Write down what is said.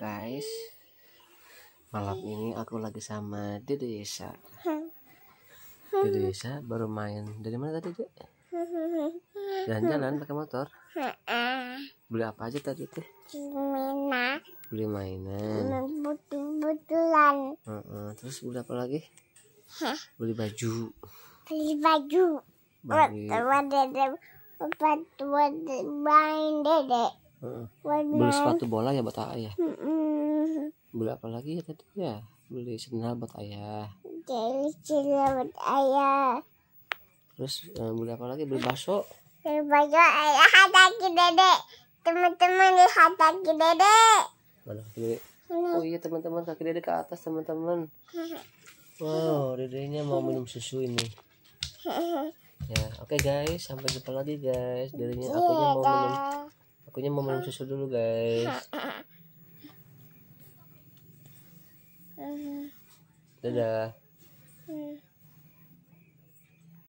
guys Malam ini aku lagi sama Dede Yesa Dede Yesa baru main Dari mana tadi Dede? Jalan-jalan pakai motor? Beli apa aja tadi Beli Mainan Beli mainan Butuh betulan Terus beli apa lagi? Beli baju Beli baju Beli Buat main dede? Warna... beli sepatu bola ya buat ayah mm -mm. beli apa lagi ya tadi ya beli sendal buat ayah beli sendal buat ayah terus uh, beli apa lagi beli bakso beli bakso ayah hataki dede teman-teman di kaki dede mana kaki dede oh iya teman-teman kaki dede ke atas teman-teman wow dedenya mau minum susu ini ya oke okay guys sampai jumpa lagi guys dedenya iya, aku mau minum Akunya mau minum susu dulu, guys. Dadah.